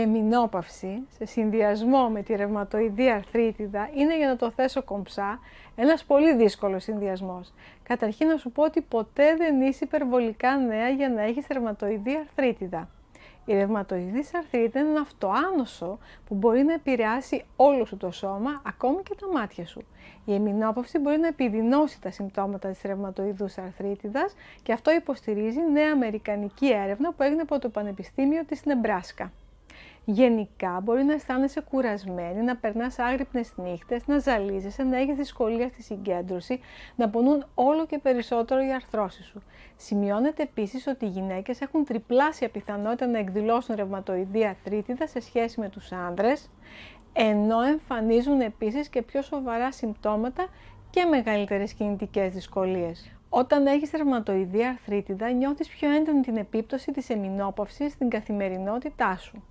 γεμινόπαυση σε συνδυασμό με τη ρευματοειδή αρθρίτιδα είναι για να το θέσω κομψά ένας πολύ δύσκολος συνδυασμός. Καταρχήν να σου πω ότι ποτέ δεν είσαι υπερβολικά νέα για να έχεις ρευματοειδή αρθρίτιδα. Η ρευματοειδή αρθρίτιδας είναι ένα αυτοάνωσο που μπορεί να επηρεάσει όλο σου το σώμα, ακόμη και τα μάτια σου. Η εμεινόπαυση μπορεί να επιδεινώσει τα συμπτώματα της ρευματοειδούς αρθρίτιδας και αυτό υποστηρίζει νέα αμερικανική έρευνα που έγινε από το Πανεπιστήμιο της Νεμπράσκα. Γενικά μπορεί να αισθάνεσαι κουρασμένη, να περνάς άγρυπνες νύχτες, να ζαλίζεσαι, να έχεις δυσκολία στη συγκέντρωση, να πονούν όλο και περισσότερο οι αρθρώσεις σου. Σημειώνεται επίσης ότι οι γυναίκες έχουν τριπλάσια πιθανότητα να εκδηλώσουν ρευματοειδή αρθρίτιδα σε σχέση με τους άνδρες, ενώ εμφανίζουν επίσης και πιο σοβαρά συμπτώματα και μεγαλύτερες κινητικές δυσκολίες. Όταν έχεις ρευματοειδή αρθρίτιδα, νιώθεις πιο έντονη την επίπτωση της εμινόπαυσης στην καθημερινότητά σου.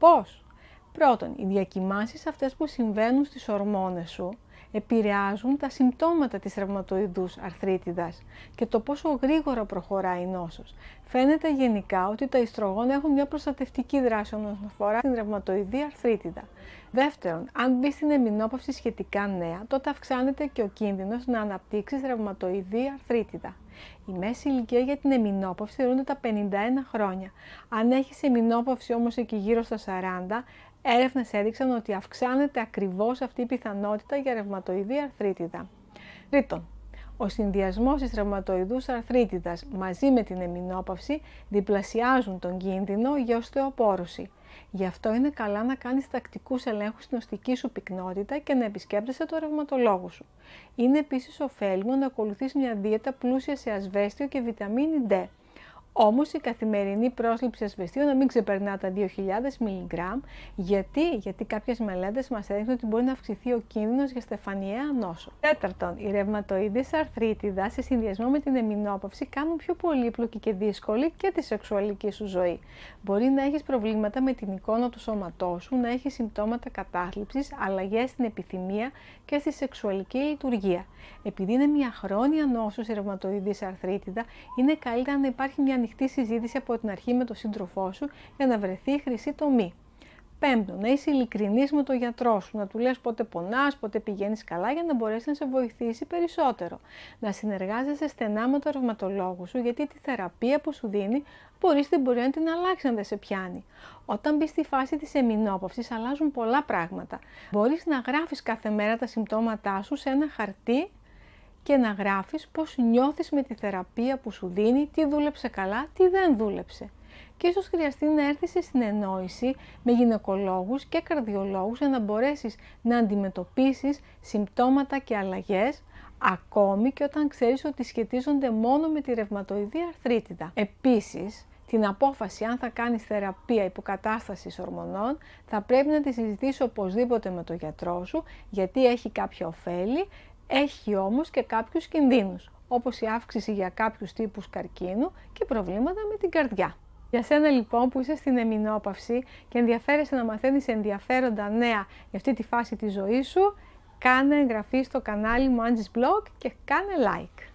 Πώς? Πρώτον, οι διακοιμάνσεις αυτές που συμβαίνουν στις ορμόνες σου επηρεάζουν τα συμπτώματα της ρευματοειδούς αρθρίτιδας και το πόσο γρήγορα προχωράει η νόσος. Φαίνεται γενικά ότι τα ιστρογόνα έχουν μια προστατευτική δράση όσον αφορά την ρευματοειδή αρθρίτιδα. Δεύτερον, αν μπει στην εμεινόπαυση σχετικά νέα, τότε αυξάνεται και ο κίνδυνος να αναπτύξεις ρευματοειδή αρθρίτιδα. Η μέση ηλικία για την εμεινόπαυση θεωρούνται τα 51 χρόνια. Αν έχεις εμεινόπαυση όμως εκεί γύρω στα 40, Έρευνες έδειξαν ότι αυξάνεται ακριβώς αυτή η πιθανότητα για ρευματοειδή αρθρίτιδα. Τρίτον, ο συνδυασμός της ρευματοειδούς αρθρίτιδας μαζί με την εμεινόπαυση διπλασιάζουν τον κίνδυνο για οστεοπόρωση. Γι' αυτό είναι καλά να κάνεις τακτικούς ελέγχους στην οστική σου πυκνότητα και να επισκέπτεσαι τον ρευματολόγο σου. Είναι επίσης ωφέλιμο να ακολουθείς μια δίαιτα πλούσια σε ασβέστιο και βιταμίνη D. Όμως η καθημερινή πρόσληψη ασβεστίου να μην ξεπερνά τα 2.000 mg. Γιατί, γιατί κάποιες μελέτες μας έδειξαν ότι μπορεί να αυξηθεί ο κίνδυνος για στεφανιαία νόσο. Τέταρτον, οι ρευματοίδες αρθρίτιδα σε συνδυασμό με την εμινόπαυση κάνουν πιο πολύπλοκη και δύσκολη και τη σεξουαλική σου ζωή. Μπορεί να έχεις προβλήματα με την εικόνα του σώματός σου, να έχεις συμπτώματα κατάθλιψης, αλλαγές στην επιθυμία και στη σεξουαλική λειτουργία. Επειδή είναι μια χρόνια νόσος η ρευματοειδής αρθρίτιδα, είναι καλύτερα να υπάρχει μια ανοιχτή συζήτηση από την αρχή με τον σύντροφό σου για να βρεθεί η χρυσή τομή. Πέμπτο, να είσαι ειλικρινής με τον γιατρό σου, να του λες πότε πονάς, πότε πηγαίνεις καλά για να μπορέσει να σε βοηθήσει περισσότερο. Να συνεργάζεσαι στενά με τον ρευματολόγο σου, γιατί τη θεραπεία που σου δίνει μπορείς στην πορεία να την αλλάξει αν δεν σε πιάνει. Όταν μπεις στη φάση της εμινόπαυση, αλλάζουν πολλά πράγματα. Μπορείς να γράφεις κάθε μέρα τα συμπτώματά σου σε ένα χαρτί και να γράφεις πώς νιώθεις με τη θεραπεία που σου δίνει, τι δούλεψε καλά, τι δεν δούλεψε. Και ίσως χρειαστεί να έρθεις σε συνεννόηση με γυναικολόγους και καρδιολόγους για να μπορέσεις να αντιμετωπίσεις συμπτώματα και αλλαγές ακόμη και όταν ξέρεις ότι σχετίζονται μόνο με τη ρευματοειδή αρθρίτιδα. Επίσης, την απόφαση αν θα κάνεις θεραπεία υποκατάστασης ορμονών θα πρέπει να τη συζητήσεις οπωσδήποτε με τον γιατρό σου γιατί έχει κάποια ωφέλη έχει όμως και κάποιους κινδύνους, όπως η αύξηση για κάποιους τύπους καρκίνου και προβλήματα με την καρδιά. Για σένα λοιπόν που είσαι στην εμεινόπαυση και ενδιαφέρεσαι να μαθαίνεις ενδιαφέροντα νέα για αυτή τη φάση της ζωής σου, κάνε εγγραφή στο κανάλι μου Angie's Blog και κάνε like.